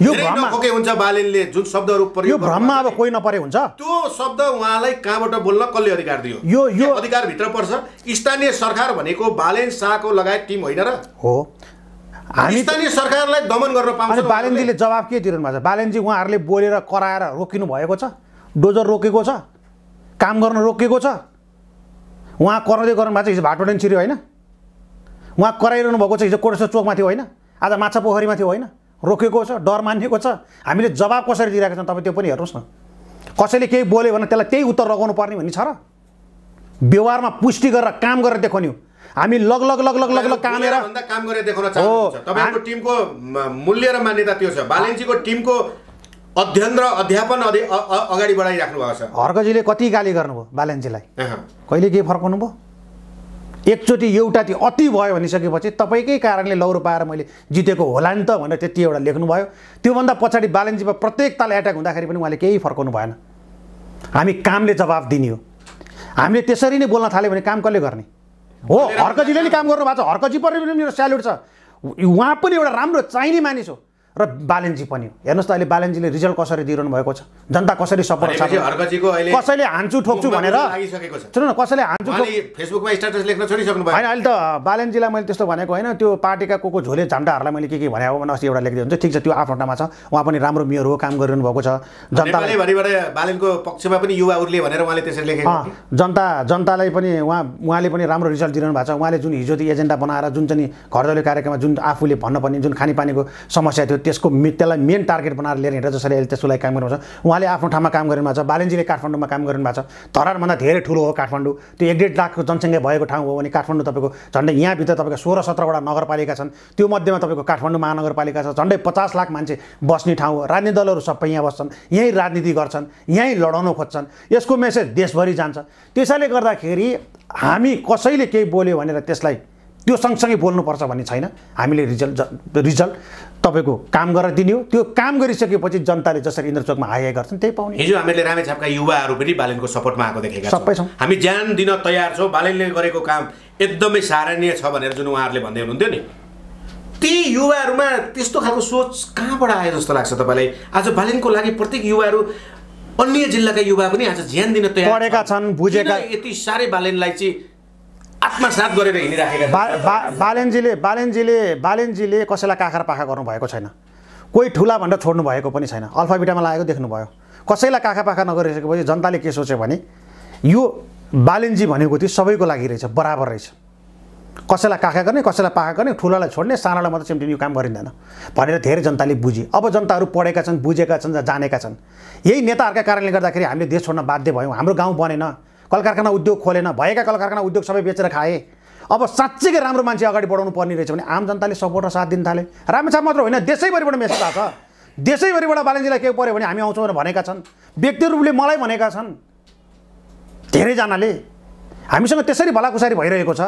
यो भ्रममा के हुन्छ बालेनले जुन शब्दहरू प्रयोग यो भ्रममा अब कोही नपरे हुन्छ त्यो शब्द उहाँलाई कहाँबाट बोल्न कसले अधिकार दियो यो यो अधिकारभित्र पर्छ स्थानीय सरकार भनेको बालेन शाहको लगायत टिम होइन र हो हामी स्थानीय सरकारलाई दमन गर्न पाउँछ बालेनजीले जवाब के दिइरहनु भएको छ बालेनजी उहाँहरूले बोलेर कराएर रोकिनु भएको छ डोजर रोकेको छ काम गर्न रोकेको छ उहाँ कराउँदै गर्नु भएको छ हिजो भाटोडेन छिर्यो होइन उहाँ कराइरहनु भएको छ हिजो कोटेश्वर चोकमा थियो होइन आज माछा पोखरीमा थियो होइन रोकेको छ डर मानिएको छ हामीले जवाब कसरी दिइरहेको छौँ तपाईँ त्यो पनि हेर्नुहोस् न कसैले केही बोल्यो भने त्यसलाई त्यही उत्तर लगाउनु पर्ने भन्ने छ र व्यवहारमा पुष्टि गरेर काम गरेर देखाउने हामी लग लग लग लग लग लग काम गरेर देखाउन चाहनुहुन्छ तपाईँको टिमको मूल्य र मान्यता त्यो छ बालेन्सीको टिमको अध्ययन र अध्यापन अगाडि बढाइराख्नु भएको छ हर्कजीले कति गाली गर्नुभयो बालेन्जीलाई कहिले केही फर्काउनु भयो एकचोटि एउटा त्यो अति भयो भनिसकेपछि तपाईँकै कारणले लौरो पाएर मैले जितेको होला नि त भनेर त्यति एउटा लेख्नुभयो त्योभन्दा पछाडि बालनजीमा प्रत्येक ताल एट्याक हुँदाखेरि पनि उहाँले केही फर्काउनु भएन हामी कामले जवाब दिने हो हामीले त्यसरी नै बोल्न थाल्यो भने काम कसले गर्ने हो हर्कजीले नि काम गर्नु भएको छ हर्कजी पनि मेरो स्यालुट छ उहाँ पनि एउटा राम्रो चाहिने मानिस हो र बालेन्जी पनि हो हेर्नुहोस् त अहिले बालेन्जीले रिजल्ट कसरी दिइरहनु भएको छ जनता कसरी सपोर्ट छ कसैले हान्छु ठोक्छु भनेर सुन न कसैले हान्छु फेसबुकमा स्ट्याटस लेख्न छोडिसक्नु होइन अहिले त बालेन्जीलाई मैले त्यस्तो भनेको होइन त्यो पार्टीका को को झोले झन्डाहरूलाई मैले के के भने भने अस्ति एउटा लेखिदियो हुन्छ ठिक छ त्यो आफ्नो ठाउँमा छ उहाँ पनि राम्रो मेयर हो काम गरिरहनु भएको छ जनताले बालेनको पक्षमा पनि युवाहरूले भनेर उहाँले त्यसरी लेखेको जनता जनतालाई पनि उहाँ उहाँले पनि राम्रो रिजल्ट दिइरहनु भएको छ उहाँले जुन हिजो एजेन्डा बनाएर जुन चाहिँ घरदौली कार्यक्रममा जुन आफूले भन्नुपर्ने जुन खानेपानीको समस्या थियो त्यसको त्यसलाई मेन टार्गेट बनाएर लिएर हिँडेर जसरी अहिले त्यसलाई काम गर्नु छ उहाँले आफ्नो ठाउँमा काम गर्नु भएको छ बालेन्जीले काठमाडौँमा काम गर्नु भएको छ धरानभन्दा धेरै ठुलो हो काठमाडौँ त्यो एक डेढ लाखको जनसङ्ख्या भएको ठाउँ हो भने काठमाडौँ तपाईँको झन्डै यहाँभित्र तपाईँको सोह्र सत्रवटा नगरपालिका छन् त्यो मध्येमा तपाईँको काठमाडौँ महानगरपालिका छ झन्डै पचास लाख मान्छे बस्ने ठाउँ हो राजनीति दलहरू सबै यहाँ बस्छन् यहीँ राजनीति गर्छन् यहीँ लडाउन खोज्छन् यसको मेसेज देशभरि जान्छ त्यसैले गर्दाखेरि हामी कसैले केही बोल्यो भनेर त्यसलाई त्यो सँगसँगै बोल्नुपर्छ भन्ने छैन हामीले रिजल्ट रिजल्ट तपाईँको काम गरेर दिने हो त्यो काम गरिसकेपछि जनताले जसरी इन्द्रचोकमा हाइहाइ गर्छन् त्यही पाउने हिजो हामीले रामेछापका युवाहरू पनि बालनको सपोर्टमा आएको देखेका सबै छौँ हामी ज्यान दिन तयार छौँ बालनले गरेको काम एकदमै सराहनीय छ भनेर जुन उहाँहरूले भन्दै हुनुहुन्थ्यो नि ती युवाहरूमा त्यस्तो खालको सोच कहाँबाट आयो जस्तो लाग्छ तपाईँलाई आज बालनको लागि प्रत्येक युवाहरू अन्य जिल्लाका युवा पनि आज ज्यान दिन तयार पढेका छन् बुझेका यति साह्रै बालनलाई चाहिँ आत्मसात गरेर हिँडिराखेका बा, बालेनजीले बालेनजीले बालेनजीले कसैलाई काखा पाखा गर्नुभएको छैन कोही ठुला भनेर छोड्नु भएको पनि छैन अल्फाबिटामा लागेको देख्नुभयो कसैलाई काखा पाखा नगरिसकेपछि जनताले के सोच्यो भने यो बालेनजी भनेको त्यो सबैको लागि रहेछ बराबर रहेछ कसैलाई काखा गर्ने कसैलाई पाखा गर्ने ठुलालाई छोड्ने सानालाई मात्रै चिम्टिने यो काम गरिँदैन भनेर धेरै जनताले बुझे अब जनताहरू पढेका छन् बुझेका छन् जानेका छन् यही नेताहरूका कारणले गर्दाखेरि हामीले देश छोड्न बाध्य भयौँ हाम्रो गाउँ बनेन कलकारखाना उद्योग खोलेन भएका कलकारखाना उद्योग सबै बेचेर खाए अब साँच्चैकै राम्रो मान्छे अगाडि बढाउनु पर्ने रहेछ भने आम जनताले सपोर्ट र साथ दिन थाले रामेछाप मात्र होइन देशैभरिबाट मेसेज आएको छ देशैभरिबाट बालनजीलाई के पऱ्यो भने हामी आउँछौँ भनेर भनेका छन् व्यक्ति रूपले मलाई भनेका छन् धेरैजनाले हामीसँग त्यसरी भलाकुसारी भइरहेको छ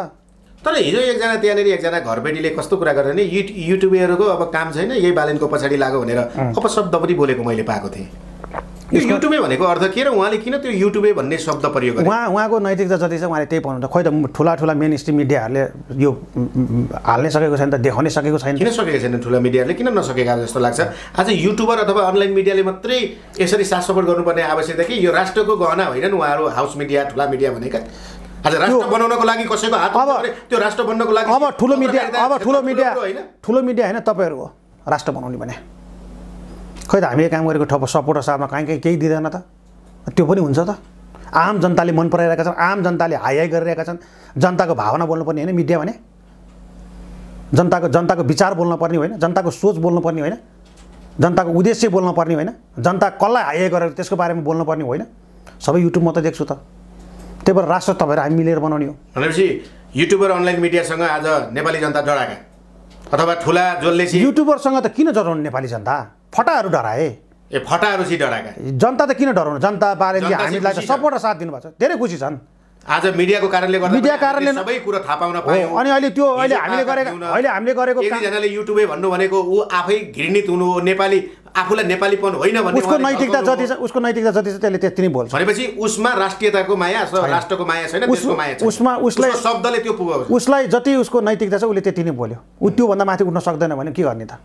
तर हिजो एकजना त्यहाँनिर एकजना घरबेटीले कस्तो कुरा गरेर नि युट्युबेहरूको अब काम छैन यही बालेनको पछाडि लाग्यो भनेर अपशब्द पनि बोलेको मैले पाएको थिएँ युट्युबै भनेको अर्थ के र उहाँले किन त्यो युट्युबै भन्ने शब्द प्रयोग उहाँ उहाँको नैतिकता जति छ उहाँले त्यही पाउनुहुन्छ खोइ त ठुला ठुला मेन स्ट्रिम मिडियाहरूले यो हाल्नै सकेको छैन त देखाउनै सकेको छैन किन सकेको छैन ठुला मिडियाहरूले किन नसकेका जस्तो लाग्छ आज युट्युबर अथवा अनलाइन मिडियाले मात्रै यसरी सास सपोर्ट गर्नुपर्ने आवश्यकता कि यो राष्ट्रको गहना होइन नि उहाँहरू हाउस मिडिया ठुला मिडिया भनेका आज राष्ट्र बनाउनको लागि कसैको हात अब त्यो राष्ट्र बन्नको लागि अब ठुलो मिडिया अब ठुलो मिडिया ठुलो मिडिया होइन तपाईँहरू हो राष्ट्र बनाउने भने खै त हामीले काम गरेको ठप सपोर्ट साथमा काहीँ कहीँ केही दिँदैन त त्यो पनि हुन्छ त आम जनताले मन पराइरहेका छन् आम जनताले हाई हाई गरिरहेका छन् जनताको भावना बोल्नुपर्ने होइन मिडिया भने जनताको जनताको विचार बोल्नुपर्ने होइन जनताको सोच बोल्नुपर्ने होइन जनताको उद्देश्य बोल्नुपर्ने होइन जनता कसलाई हाई हाई गरेर त्यसको बारेमा बोल्नुपर्ने होइन सबै युट्युब म त देख्छु त त्यही भएर राष्ट्र तपाईँहरू हामी मिलेर बनाउने हो भनेपछि युट्युबर अनलाइन मिडियासँग आज नेपाली जनता जडाएका अथवा ठुला जसले युट्युबरसँग त किन जडाउने नेपाली जनता फटाहरू डराए ए फटाहरू चाहिँ डराएका जनता त किन डराउनु जनता बारेले हामीलाई त सपोर्ट र साथ दिनुभएको छ धेरै खुसी छन् आज मिडियाको कारणले गर्दा मिडिया कारणले सबै कुरो थाहा पाउन पायो अनि अहिले त्यो अहिले हामीले गरेको अहिले हामीले गरेको एकजनाले युट्युबै भन्नु भनेको ऊ आफै घृणित हुनु नेपाली आफूलाई नेपालीपन होइन भन्ने उसको नैतिकता जति छ उसको नैतिकता जति छ त्यसले त्यति नै बोल्छ भनेपछि उसमा राष्ट्रियताको माया छ राष्ट्रको माया छैन उसको माया छ उसमा उसलाई शब्दले त्यो पुगाउँछ उसलाई जति उसको नैतिकता छ उसले त्यति नै बोल्यो ऊ त्योभन्दा माथि उठ्न सक्दैन भने के गर्ने त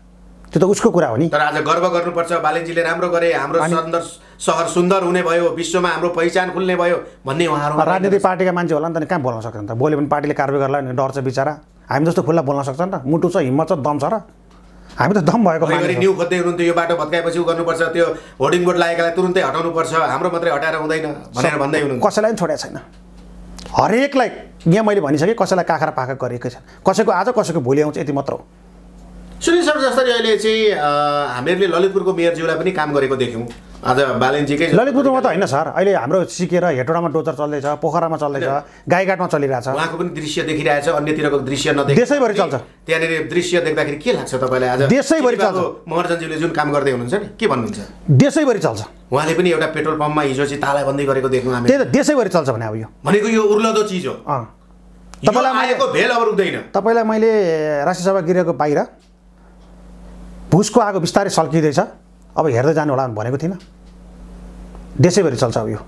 त्यो त उसको कुरा हो नि तर आज गर्व गर्नुपर्छ बालेजीले राम्रो गरे हाम्रो सुन्दर सहर सुन्दर हुने भयो विश्वमा हाम्रो पहिचान खुल्ने भयो भन्ने उहाँहरू राजनीतिक पार्टीका मान्छे होला नि त नि कहाँ बोल्न सक्छ नि त बोल्यो भने पार्टीले कारवाही गर्ला नि डर छ बिचरा हामी जस्तो खुल्ला बोल्न सक्छ नि त मुटु छ हिम्मत छ दम छ र हामी त दम भएको न्यु खोज्दै हुनुहुन्थ्यो यो बाटो भत्काएपछि गर्नुपर्छ त्यो होर्डिङ बोर्ड लागेकोलाई तुरुन्तै हटाउनुपर्छ हाम्रो मात्रै हटाएर हुँदैन भनेर भन्दै हुनुहुन्छ कसैलाई पनि छोडेको छैन हरेकलाई यहाँ मैले भनिसकेँ कसैलाई काखरा पाखा गरेकै छ कसैको आज कसैको भोलि आउँछ यति मात्र हो सुनिल सर जसरी अहिले चाहिँ हामीहरूले ललितपुरको मेयरज्यूलाई पनि काम गरेको देख्यौँ आज बालेन्जीकै ललितपुरमा त होइन सर अहिले हाम्रो सिकेर हेटोडामा डोजर चल्दैछ पोखरामा चल्दैछ गाईघाटमा चलिरहेछ उहाँको पनि दृश्य देखिरहेछ अन्यतिरको दृश्य नदेख देशैभरि चल्छ त्यहाँनिर दृश्य देख्दाखेरि के लाग्छ तपाईँलाई आज देशैभरि चल्छ महर्जनजीले जुन काम गर्दै हुनुहुन्छ नि के भन्नुहुन्छ देशैभरि चल्छ उहाँले पनि एउटा पेट्रोल पम्पमा हिजो चाहिँ तालाबन्दी गरेको देख्नु हामी त्यही त देशैभरि चल्छ भने अब यो भनेको यो उर्लदो चिज हो तपाईँलाई भेल अब तपाईँलाई मैले राष्ट्रिय सभा गृहको बाहिर भुसको आगो बिस्तारै सल्किँदैछ अब हेर्दै जानु होला भनेको थिइनँ देशैभरि चल्छ अब यो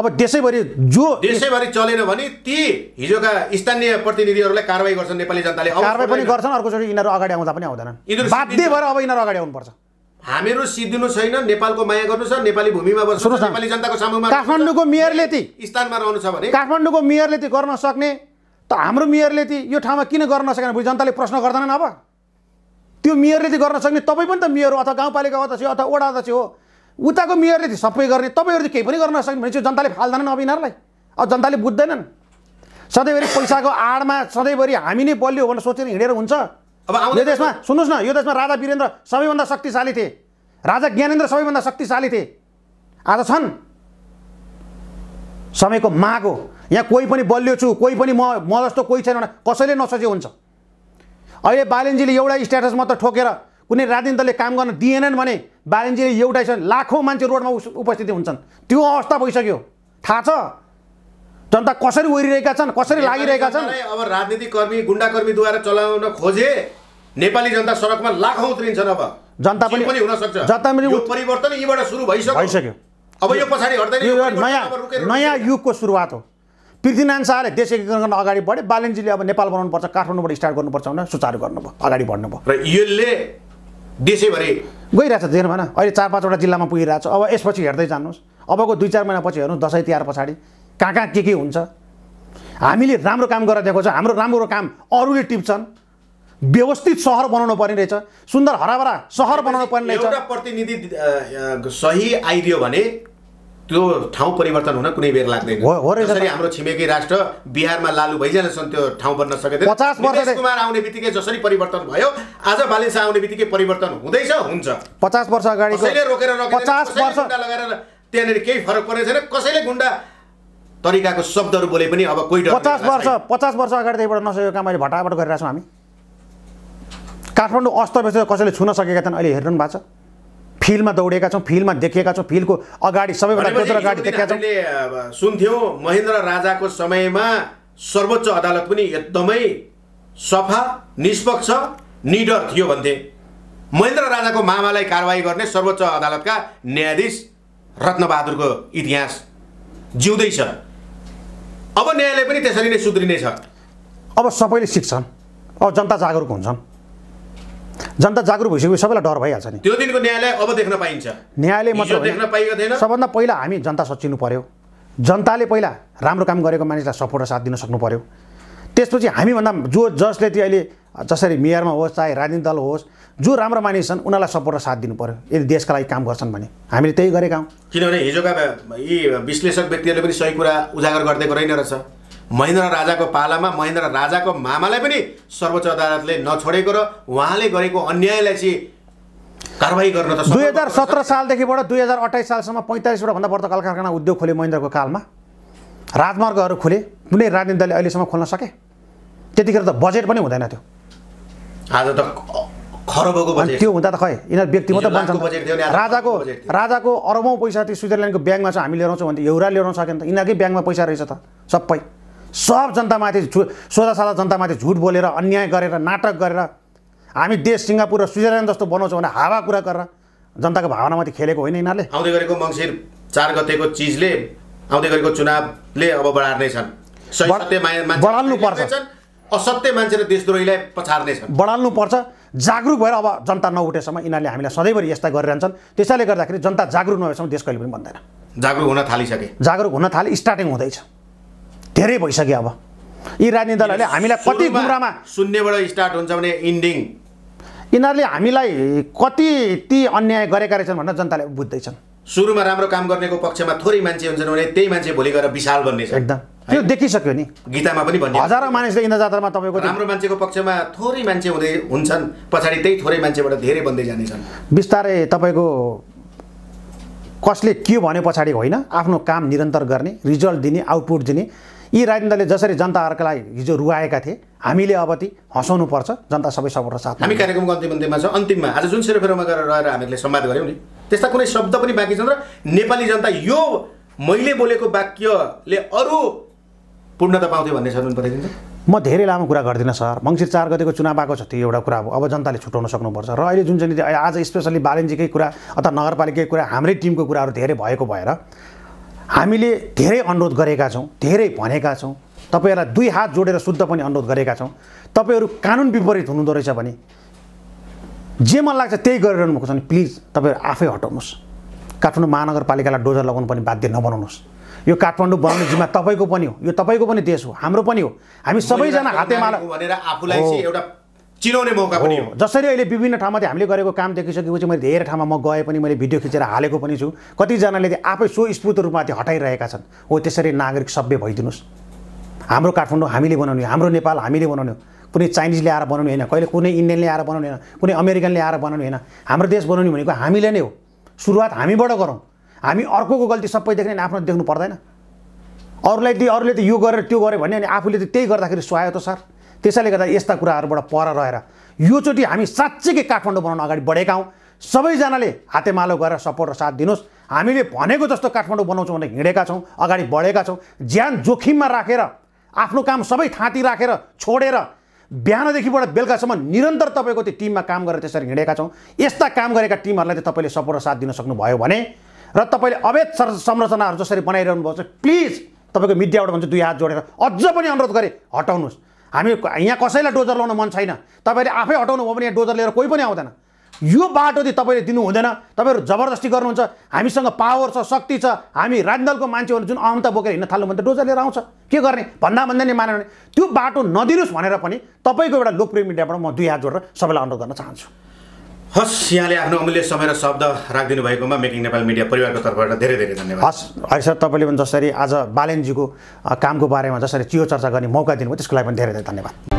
अब देशैभरि जो देशैभरि चलेन भने ती हिजोका स्थानीय प्रतिनिधिहरूलाई कारवाही गर्छन् नेपाली जनताले कारवाही पनि गर्छन् अर्कोचोटि यिनीहरू अगाडि आउँदा पनि आउँदैनन् बाध्य भएर अब यिनीहरू अगाडि आउनुपर्छ हामीहरू सिद्धिनु छैन नेपालको माया गर्नु छ नेपाली भूमिमा बस्नु नेपाली जनताको सामुमा काठमाडौँको मेयरले ती स्थानमा रहनु छ भने काठमाडौँको मेयरले ती गर्न सक्ने त हाम्रो मेयरले ती यो ठाउँमा किन गर्न नसकेन जनताले प्रश्न गर्दैनन् अब त्यो मेयरले चाहिँ गर्न सक्ने तपाईँ पनि त मेयर हो अथवा गाउँपालिका अध्यक्ष अथवा वडा अध्यक्ष हो उताको मेयरले चाहिँ सबै गर्ने तपाईँहरू चाहिँ केही पनि गर्न सक्ने भनेपछि जनताले फाल्दैनन् अब यिनीहरूलाई अब जनताले बुझ्दैनन् सधैँभरि पैसाको आडमा सधैँभरि हामी नै बलियो भनेर सोचेर हिँडेर हुन्छ अब यो देशमा सुन्नुहोस् न यो देशमा राजा वीरेन्द्र सबैभन्दा शक्तिशाली थिए राजा ज्ञानेन्द्र सबैभन्दा शक्तिशाली थिए आज छन् समयको माग हो यहाँ कोही पनि बलियो छु कोही पनि म म जस्तो कोही छैन भने कसैले नसोचे हुन्छ अहिले बालेन्जीले एउटा स्ट्याटसमा मात्र ठोकेर कुनै राजनीतिक दलले काम गर्न दिएनन् भने बालेन्जीले एउटै छन् लाखौँ मान्छे रोडमा उपस्थिति हुन्छन् त्यो अवस्था भइसक्यो थाहा छ जनता कसरी ओरिरहेका छन् कसरी लागिरहेका छन् अब राजनीति कर्मी गुन्डाकर्मीद्वारा चलाउन खोजे नेपाली जनता सडकमा लाखौँ उत्रिन्छन् अब जनता पनि हुन सक्छ जनता पनि परिवर्तन यीबाट सुरु भइसक्यो भइसक्यो अब यो पछाडि हट्दैन नयाँ नयाँ युगको सुरुवात हो पृथ्वीनारायण शाहले देश एकीकरण गर्न अगाडि बढे बालनजीले अब नेपाल बनाउनुपर्छ काठमाडौँबाट स्टार्ट गर्नुपर्छ भनेर सुचारू गर्नुभयो अगाडि बढ्नुभयो र यसले देशैभरि गइरहेछ धेरै भएन अहिले चार पाँचवटा जिल्लामा पुगिरहेको छ अब यसपछि हेर्दै जानुहोस् अबको दुई चार महिनापछि हेर्नु दसैँ तिहार पछाडि कहाँ कहाँ के के हुन्छ हामीले राम्रो काम गरेर दिएको छ हाम्रो राम्रो काम अरूले टिप्छन् व्यवस्थित सहर बनाउनु पर्ने रहेछ सुन्दर हराभरा सहर बनाउनु पर्ने रहेछ प्रतिनिधि सही आइदियो भने त्यो ठाउँ परिवर्तन हुन कुनै बेर लाग्दैन जसरी हाम्रो छिमेकी राष्ट्र बिहारमा लालु भइजानेछन् त्यो ठाउँ बन्न सकेदैन पचास कुमार आउने बित्तिकै जसरी परिवर्तन भयो आज बालिसा आउने बित्तिकै परिवर्तन हुँदैछ हुन्छ पचास वर्ष अगाडि रोकेर पचास वर्ष लगाएर त्यहाँनिर केही फरक परेको छैन कसैले गुन्डा तरिकाको शब्दहरू बोले पनि अब कोही पचास वर्ष पचास वर्ष अगाडि त्यहीबाट नसकेको काम अहिले भटाभट गरिरहेछौँ हामी काठमाडौँ अस्त व्यस्त कसैले छुन सकेका छन् अहिले हेर्नु भएको छ फिल्डमा दौडेका छौँ फिल्डमा देखेका छौँ फिल्डको अगाडि सबैभन्दा अगाडि देखेका छौँ सुन्थ्यौँ महेन्द्र राजाको समयमा सर्वोच्च अदालत पनि एकदमै सफा निष्पक्ष निडर थियो भन्थे महेन्द्र राजाको मामालाई कारवाही गर्ने सर्वोच्च अदालतका न्यायाधीश रत्नबहादुरको इतिहास जिउँदैछ अब न्यायालय पनि त्यसरी नै सुध्रिनेछ अब सबैले सिक्छन् अब जनता जागरुक हुन्छन् जनता जागरुक भइसक्यो सबैलाई डर भइहाल्छ नि त्यो दिनको न्यायालय अब देख्न पाइन्छ न्यायालय मात्र देख्न पाइँदैन सबभन्दा पहिला हामी जनता सचिनु पर्यो जनताले पहिला राम्रो काम गरेको मानिसलाई सपोर्ट र साथ दिन सक्नु पर्यो त्यसपछि हामीभन्दा जो जसले त्यो अहिले जसरी मेयरमा होस् चाहे राजनीति दल होस् जो राम्रो मानिस छन् उनीहरूलाई सपोर्ट र साथ दिनु पऱ्यो यदि देशका लागि काम गर्छन् भने हामीले त्यही गरेका हौँ किनभने हिजोका यी विश्लेषक व्यक्तिहरूले पनि सही कुरा उजागर गरिदिएको रहेन रहेछ महेन्द्र राजाको पालामा महेन्द्र राजाको मामालाई पनि सर्वोच्च अदालतले नछोडेको र उहाँले गरेको अन्यायलाई चाहिँ कारवाही गर्न त दुई हजार सत्र सालदेखिबाट दुई हजार अठाइस सालसम्म पैँतालिसवटा भन्दा बढ्दा कल कारखाना उद्योग खोले महेन्द्रको कालमा राजमार्गहरू खोले कुनै राजनीति दलले अहिलेसम्म खोल्न सके त्यतिखेर त बजेट पनि हुँदैन थियो आज त खरबको त्यो हुँदा त खै यिनीहरू व्यक्ति मात्रै बन्छ राजाको राजाको अरबौँ पैसा त्यो स्विजरल्यान्डको ब्याङ्कमा छ हामी लिएर भने एउटा लिएर सकेन त यिनीहरूकै ब्याङ्कमा पैसा रहेछ त सबै सब जनतामाथि झु सोझा साझा जनतामाथि झुट बोलेर अन्याय गरेर नाटक गरेर हामी देश सिङ्गापुर र स्विजरल्यान्ड जस्तो बनाउँछौँ भने हावा कुरा गरेर जनताको भावनामाथि खेलेको होइन यिनीहरूले आउँदै गरेको मङ्सिर चार गतेको चिजले आउँदै गरेको चुनावले अब बढार्ने छन् बढाल्नुपर्छ असत्य मान्छे र देशद्रोहीलाई बढाल्नु बढाल्नुपर्छ जागरुक भएर अब जनता नउठेसम्म यिनीहरूले हामीलाई सधैँभरि यस्ता गरिरहन्छन् त्यसैले गर्दाखेरि जनता जागरुक नभएसम्म देश कहिले पनि बन्दैन जागरुक हुन थालिसके जागरुक हुन थाले स्टार्टिङ हुँदैछ धेरै भइसक्यो अब यी राजनीति दलहरूले हामीलाई कति कुरामा शून्यबाट स्टार्ट हुन्छ भने इन्डिङ यिनीहरूले हामीलाई कति ती अन्याय गरेका रहेछन् भनेर जनताले बुझ्दैछन् सुरुमा राम्रो काम गर्नेको पक्षमा थोरै मान्छे हुन्छन् भने त्यही मान्छे भोलि गएर विशाल बन्ने एकदम त्यो देखिसक्यो नि गीतामा पनि भन्यो हजारौँ मानिसले इन्द्र जात्रामा तपाईँको राम्रो मान्छेको पक्षमा थोरै मान्छे हुँदै हुन्छन् पछाडि त्यही थोरै मान्छेबाट धेरै बन्दै जानेछन् बिस्तारै तपाईँको कसले के भने पछाडि होइन आफ्नो काम निरन्तर गर्ने रिजल्ट दिने आउटपुट दिने यी राजनीतिले दलले जसरी जनताहरूलाई हिजो रुवाएका थिए हामीले अब ती पर्छ जनता सबै सबैसँग साथ हामी कार्यक्रमको अन्तिम अन्तिममा छ अन्तिममा आज जुन सेरोफेरोमा गएर रहेर हामीले सम्वाद गऱ्यौँ नि त्यस्ता कुनै शब्द पनि बाँकी छन् र नेपाली जनता यो मैले बोलेको वाक्यले अरू पूर्णता पाउँथ्यो भन्ने छ बताइदिन्छ म धेरै लामो कुरा गर्दिनँ सर मङ्सिर चार गतिको चुनाव आएको छ त्यो एउटा कुरा हो अब जनताले छुट्याउन सक्नुपर्छ र अहिले जुन चाहिँ आज स्पेसल्ली बालेन्जीकै कुरा अथवा नगरपालिकाकै कुरा हाम्रै टिमको कुराहरू धेरै भएको भएर हामीले धेरै अनुरोध गरेका छौँ धेरै भनेका छौँ तपाईँहरूलाई दुई हात जोडेर शुद्ध पनि अनुरोध गरेका छौँ तपाईँहरू कानुन विपरीत हुनुहुँदो रहेछ भने जे मन लाग्छ त्यही गरिरहनु भएको छ भने प्लिज तपाईँहरू आफै हटाउनुहोस् काठमाडौँ महानगरपालिकालाई डोजर लगाउनु पनि बाध्य नबनाउनुहोस् यो काठमाडौँ बनाउने जिम्मा तपाईँको पनि हो यो तपाईँको पनि देश हो हाम्रो पनि हो हामी सबैजना हातेमाला भनेर आफूलाई एउटा चिनाउने मौका पनि हो जसरी अहिले विभिन्न ठाउँमा हामीले गरेको काम देखिसकेपछि मैले धेरै ठाउँमा म गए पनि मैले भिडियो खिचेर हालेको पनि छु कतिजनाले चाहिँ आफै स्फूर्त रूपमा त्यो हटाइरहेका छन् हो त्यसरी नागरिक सभ्य भइदिनुहोस् हाम्रो काठमाडौँ हामीले बनाउने हाम्रो नेपाल हामीले बनाउने कुनै चाइनिजले आएर बनाउने होइन कहिले कुनै इन्डियनले आएर बनाउने होइन कुनै अमेरिकनले आएर बनाउने होइन हाम्रो देश बनाउने भनेको हामीले नै हो सुरुवात हामीबाट गरौँ हामी अर्कोको गल्ती सबै देख्ने आफ्नो देख्नु पर्दैन अरूलाई त्यो अरूले त यो गरेर त्यो गर्यो भने अनि आफूले त त्यही गर्दाखेरि स्वायो त सर त्यसैले गर्दा यस्ता कुराहरूबाट पर रहेर योचोटि हामी साँच्चैकै काठमाडौँ बनाउन अगाडि बढेका हौँ सबैजनाले हातेमालो गरेर सपोर्ट र साथ दिनुहोस् हामीले भनेको जस्तो काठमाडौँ बनाउँछौँ भनेर हिँडेका छौँ अगाडि बढेका छौँ ज्यान जोखिममा राखेर आफ्नो काम सबै थाँती राखेर छोडेर बिहानदेखिबाट बेलुकासम्म निरन्तर तपाईँको त्यो टिममा काम गरेर त्यसरी हिँडेका छौँ यस्ता काम गरेका टिमहरूलाई चाहिँ तपाईँले सपोर्ट र साथ दिन सक्नुभयो भने र तपाईँले अवैध संरचनाहरू जसरी बनाइरहनु भएको छ प्लिज तपाईँको मिडियाबाट भन्छ दुई हात जोडेर अझ पनि अनुरोध गरेँ हटाउनुहोस् हामी यहाँ कसैलाई डोजर लाउन मन छैन तपाईँले आफै हटाउनु भयो भने यहाँ डोजर लिएर कोही पनि आउँदैन यो बाटो चाहिँ तपाईँले दिनु हुँदैन तपाईँहरू जबरजस्ती गर्नुहुन्छ हामीसँग पावर छ शक्ति छ हामी राजदलको मान्छेहरू जुन अहमता बोकेर हिँड्न थाल्नु भने त डोजर लिएर आउँछ के गर्ने भन्दा भन्दा नै मान्यो भने त्यो बाटो नदिनुहोस् भनेर पनि तपाईँको एउटा लोकप्रिय मिडियाबाट म दुई हात जोडेर सबैलाई अनुरोध गर्न चाहन्छु हस् यहाँले आफ्नो अमूल्य समय र शब्द राखिदिनु भएकोमा मेकिङ नेपाल मिडिया परिवारको तर्फबाट धेरै धेरै धन्यवाद हस् हरि सर तपाईँले पनि जसरी आज बालेनजीको कामको बारेमा जसरी चियो चर्चा गर्ने मौका दिनुभयो त्यसको लागि पनि धेरै धेरै धन्यवाद